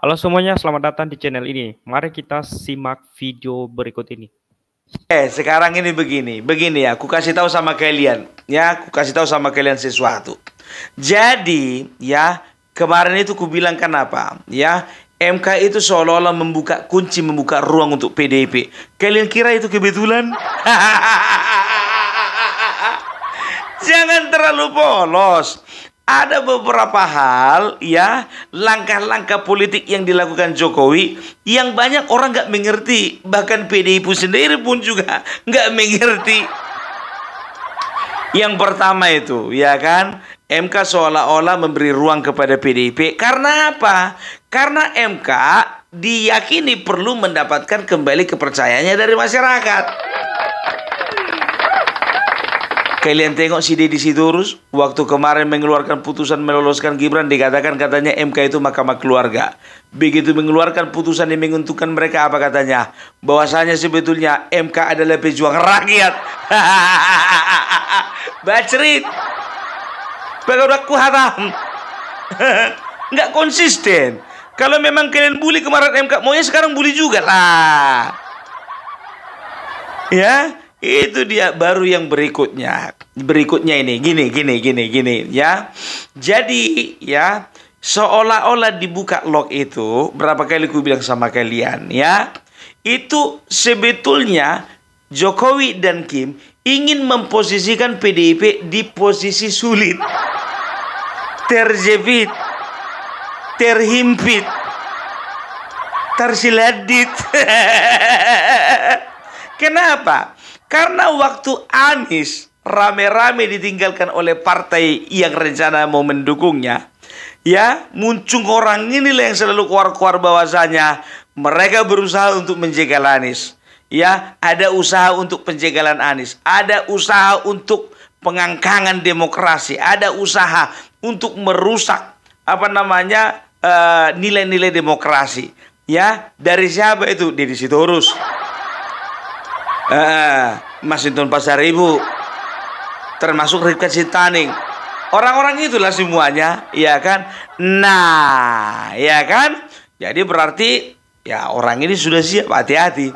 Halo semuanya, selamat datang di channel ini. Mari kita simak video berikut ini. Eh, sekarang ini begini, begini ya, aku kasih tahu sama kalian, ya, aku kasih tahu sama kalian sesuatu. Jadi, ya, kemarin itu aku bilang kenapa, ya, MK itu seolah-olah membuka kunci, membuka ruang untuk PDIP. Kalian kira itu kebetulan? Jangan terlalu polos ada beberapa hal ya langkah-langkah politik yang dilakukan Jokowi yang banyak orang nggak mengerti bahkan PDIP sendiri pun juga nggak mengerti yang pertama itu ya kan MK seolah-olah memberi ruang kepada PDIP karena apa? Karena MK diyakini perlu mendapatkan kembali kepercayaannya dari masyarakat. Kalian tengok si Deddy Sitorus waktu kemarin mengeluarkan putusan meloloskan Gibran dikatakan katanya MK itu mahkamah keluarga. Begitu mengeluarkan putusan yang menguntungkan mereka apa katanya? Bahwasanya sebetulnya MK adalah pejuang rakyat. Bacrit. Pegawaiku haram Nggak konsisten. Kalau memang kalian bully kemarin MK, maunya sekarang bully juga lah. Ya, itu dia baru yang berikutnya. Berikutnya ini gini gini gini gini ya. Jadi ya seolah-olah dibuka log itu berapa kali ku bilang sama kalian ya. Itu sebetulnya Jokowi dan Kim ingin memposisikan PDIP di posisi sulit. Terjepit. Terhimpit. Tersiladit. Kenapa? Karena waktu Anies rame-rame ditinggalkan oleh partai yang rencana mau mendukungnya, ya muncul orang inilah yang selalu keluar-keluar bahwasanya mereka berusaha untuk menjegal Anies. Ya, ada usaha untuk penjegalan Anies, ada usaha untuk pengangkangan demokrasi, ada usaha untuk merusak apa namanya eh, nilai-nilai uh, demokrasi. Ya, dari siapa itu? situ Sitorus. Ah, Mas Inton Pasar Ibu termasuk Rika Sitaning. Orang-orang itulah semuanya, ya kan? Nah, ya kan? Jadi berarti ya orang ini sudah siap hati-hati.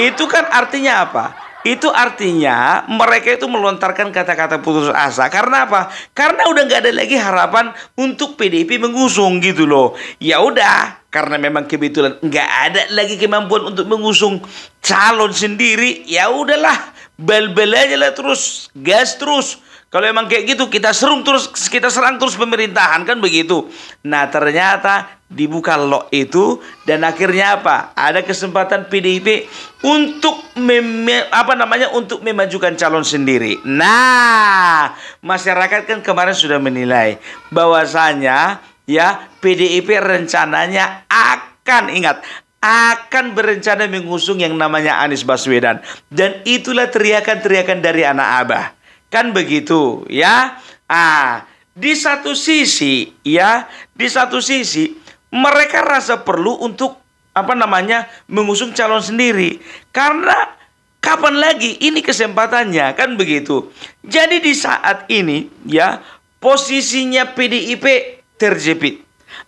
Itu kan artinya apa? Itu artinya mereka itu melontarkan kata-kata putus asa. Karena apa? Karena udah nggak ada lagi harapan untuk PDIP mengusung gitu loh. Ya udah, karena memang kebetulan nggak ada lagi kemampuan untuk mengusung calon sendiri ya udahlah bel-bel aja lah terus gas terus kalau emang kayak gitu kita serung terus kita serang terus pemerintahan kan begitu. Nah ternyata dibuka lock itu dan akhirnya apa? Ada kesempatan PDIP untuk mem apa namanya untuk memajukan calon sendiri. Nah masyarakat kan kemarin sudah menilai bahwasanya ya PDIP rencananya akan ingat akan berencana mengusung yang namanya Anies Baswedan dan itulah teriakan-teriakan dari anak Abah kan begitu ya ah di satu sisi ya di satu sisi mereka rasa perlu untuk apa namanya mengusung calon sendiri karena kapan lagi ini kesempatannya kan begitu jadi di saat ini ya posisinya PDIP terjepit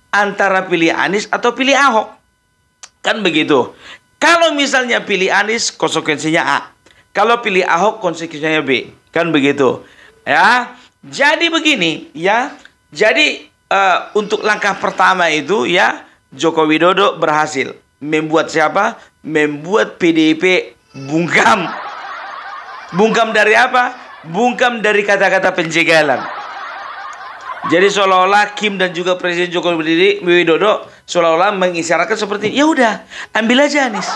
antara pilih Anies atau pilih Ahok. Kan begitu. Kalau misalnya pilih Anies, konsekuensinya A. Kalau pilih Ahok, konsekuensinya B. Kan begitu. Ya. Jadi begini, ya. Jadi uh, untuk langkah pertama itu ya Joko Widodo berhasil membuat siapa? Membuat PDIP bungkam. Bungkam dari apa? Bungkam dari kata-kata penjegalan jadi seolah-olah Kim dan juga Presiden Joko Widodo seolah-olah mengisyaratkan seperti ya udah ambil aja Anies.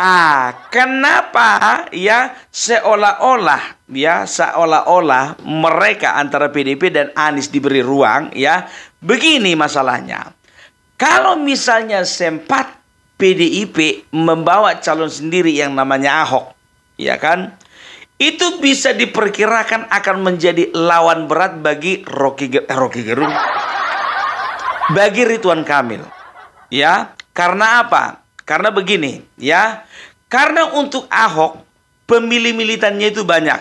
Ah, kenapa ya seolah-olah ya seolah-olah mereka antara PDP dan Anies diberi ruang ya. Begini masalahnya. Kalau misalnya sempat PDIP membawa calon sendiri yang namanya Ahok, ya kan? itu bisa diperkirakan akan menjadi lawan berat bagi Rocky eh, Rocky Gerung bagi Ridwan Kamil ya karena apa karena begini ya karena untuk Ahok pemilih militannya itu banyak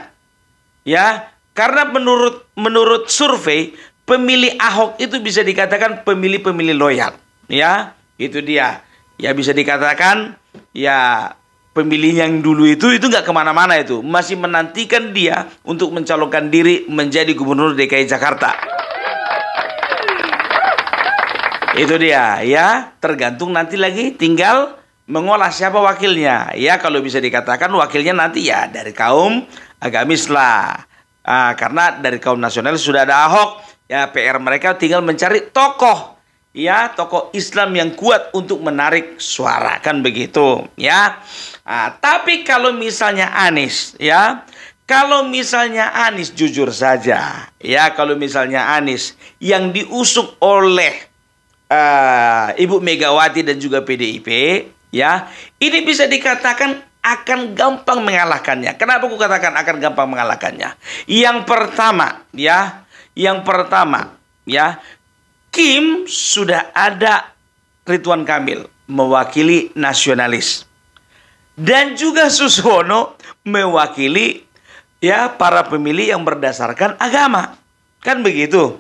ya karena menurut menurut survei pemilih Ahok itu bisa dikatakan pemilih-pemilih loyal ya itu dia ya bisa dikatakan ya pemilih yang dulu itu itu nggak kemana-mana itu masih menantikan dia untuk mencalonkan diri menjadi gubernur DKI Jakarta itu dia ya tergantung nanti lagi tinggal mengolah siapa wakilnya ya kalau bisa dikatakan wakilnya nanti ya dari kaum agamis lah ah, karena dari kaum nasional sudah ada Ahok ya PR mereka tinggal mencari tokoh ya tokoh Islam yang kuat untuk menarik suara kan begitu ya nah, tapi kalau misalnya Anies ya kalau misalnya Anies jujur saja ya kalau misalnya Anies yang diusung oleh uh, Ibu Megawati dan juga PDIP ya ini bisa dikatakan akan gampang mengalahkannya. Kenapa aku katakan akan gampang mengalahkannya? Yang pertama, ya, yang pertama, ya, Kim sudah ada Ridwan Kamil mewakili nasionalis dan juga Suswono mewakili ya para pemilih yang berdasarkan agama. Kan begitu.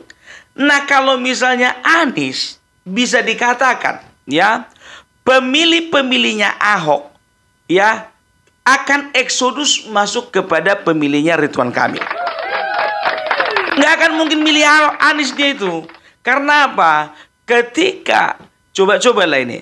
Nah, kalau misalnya Anies bisa dikatakan ya pemilih-pemilihnya Ahok ya akan eksodus masuk kepada pemilihnya Ridwan Kamil. Nggak akan mungkin milih Anies dia itu karena apa? Ketika coba-coba lah ini.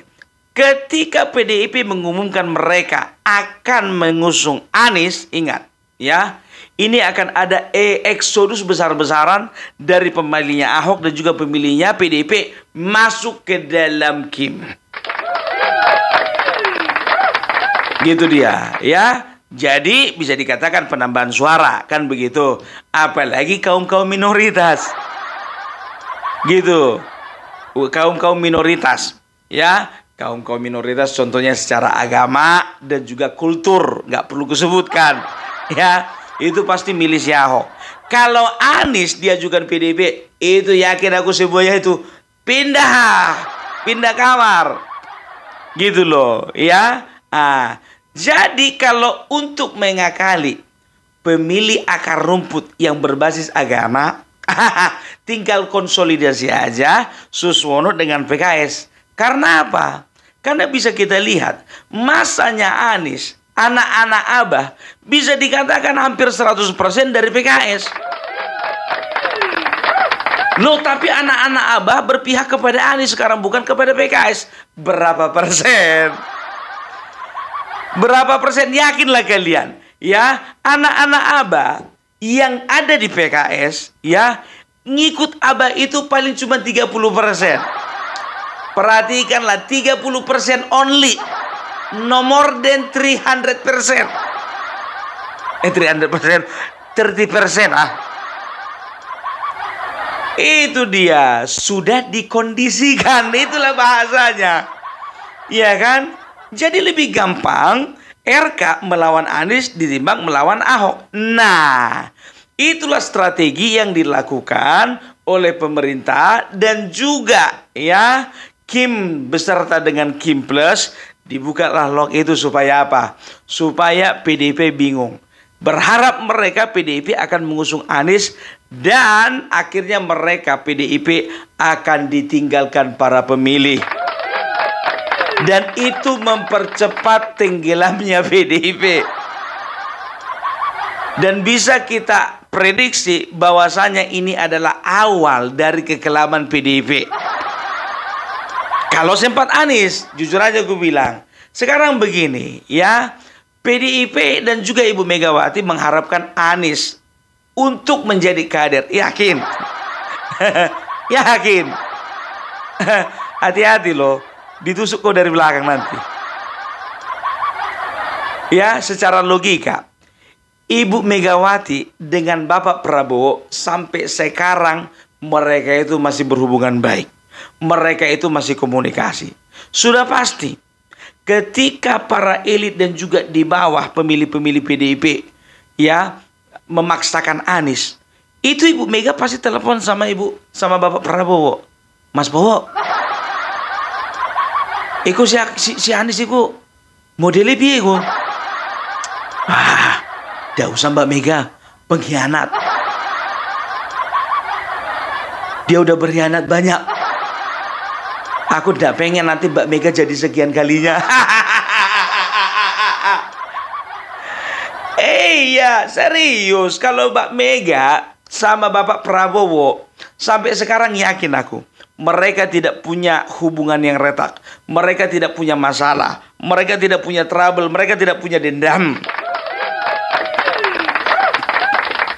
Ketika PDIP mengumumkan mereka akan mengusung Anies, ingat ya, ini akan ada eksodus besar-besaran dari pemilihnya Ahok dan juga pemilihnya PDIP masuk ke dalam Kim. Gitu dia, ya. Jadi bisa dikatakan penambahan suara, kan begitu. Apalagi kaum-kaum minoritas gitu kaum kaum minoritas ya kaum kaum minoritas contohnya secara agama dan juga kultur nggak perlu kusebutkan ya itu pasti milih si Ahok kalau Anies diajukan juga PDB itu yakin aku semuanya itu pindah pindah kamar gitu loh ya ah jadi kalau untuk mengakali pemilih akar rumput yang berbasis agama Tinggal konsolidasi aja Suswono dengan PKS. Karena apa? Karena bisa kita lihat masanya Anies, anak-anak Abah bisa dikatakan hampir 100% dari PKS. Lo tapi anak-anak Abah berpihak kepada Anies sekarang bukan kepada PKS. Berapa persen? Berapa persen yakinlah kalian? Ya, anak-anak Abah yang ada di PKS ya ngikut abah itu paling cuma 30 persen. Perhatikanlah 30 persen only. nomor dan than 300 persen. Eh 300 persen. 30 persen ah. Itu dia sudah dikondisikan. Itulah bahasanya. ya kan? Jadi lebih gampang RK melawan Anies ditimbang melawan Ahok. Nah, itulah strategi yang dilakukan oleh pemerintah dan juga ya Kim beserta dengan Kim Plus dibukalah log itu supaya apa? Supaya PDIP bingung. Berharap mereka PDIP akan mengusung Anies dan akhirnya mereka PDIP akan ditinggalkan para pemilih dan itu mempercepat tenggelamnya PDIP dan bisa kita prediksi bahwasanya ini adalah awal dari kekelaman PDIP kalau sempat Anies jujur aja gue bilang sekarang begini ya PDIP dan juga Ibu Megawati mengharapkan Anies untuk menjadi kader yakin yakin hati-hati loh ditusuk kau dari belakang nanti. Ya, secara logika, Ibu Megawati dengan Bapak Prabowo sampai sekarang mereka itu masih berhubungan baik. Mereka itu masih komunikasi. Sudah pasti ketika para elit dan juga di bawah pemilih-pemilih PDIP ya memaksakan Anies, itu Ibu Mega pasti telepon sama Ibu sama Bapak Prabowo. Mas Bowo, Iku si, si, si Anis iku modele piye iku? Ah, tidak usah Mbak Mega, pengkhianat. Dia udah berkhianat banyak. Aku tidak pengen nanti Mbak Mega jadi sekian kalinya. Eh, iya, serius. Kalau Mbak Mega sama Bapak Prabowo Sampai sekarang yakin aku, mereka tidak punya hubungan yang retak, mereka tidak punya masalah, mereka tidak punya trouble, mereka tidak punya dendam.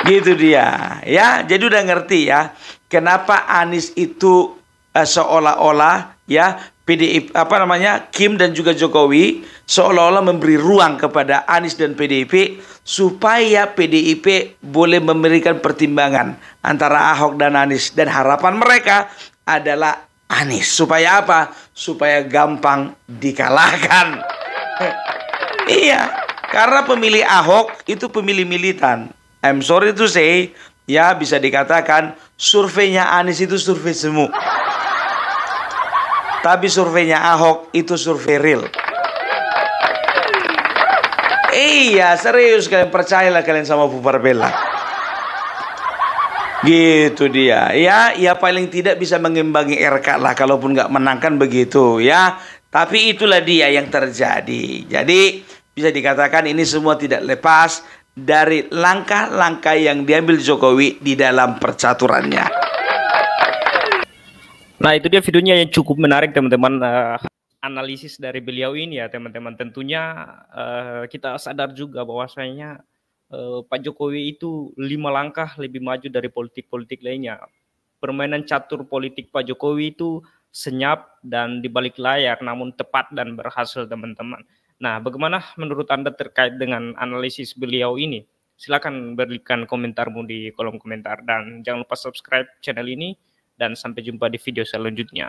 Gitu dia, ya. Jadi udah ngerti ya, kenapa Anis itu uh, seolah-olah ya PDI apa namanya Kim dan juga Jokowi seolah-olah memberi ruang kepada Anies dan PDIP supaya PDIP boleh memberikan pertimbangan antara Ahok dan Anies dan harapan mereka adalah Anies supaya apa? Supaya gampang dikalahkan. iya, karena pemilih Ahok itu pemilih militan. I'm sorry to say, ya bisa dikatakan surveinya Anies itu survei semu. Tapi surveinya Ahok itu survei real. Iya serius kalian percayalah kalian sama Bubar Bella. Gitu dia. Ya, ya paling tidak bisa mengimbangi RK lah kalaupun nggak menangkan begitu ya. Tapi itulah dia yang terjadi. Jadi bisa dikatakan ini semua tidak lepas dari langkah-langkah yang diambil Jokowi di dalam percaturannya. Nah itu dia videonya yang cukup menarik teman-teman uh, analisis dari beliau ini ya teman-teman. Tentunya uh, kita sadar juga bahwasanya uh, Pak Jokowi itu lima langkah lebih maju dari politik-politik lainnya. Permainan catur politik Pak Jokowi itu senyap dan dibalik layar namun tepat dan berhasil teman-teman. Nah bagaimana menurut Anda terkait dengan analisis beliau ini? Silahkan berikan komentarmu di kolom komentar dan jangan lupa subscribe channel ini dan sampai jumpa di video selanjutnya.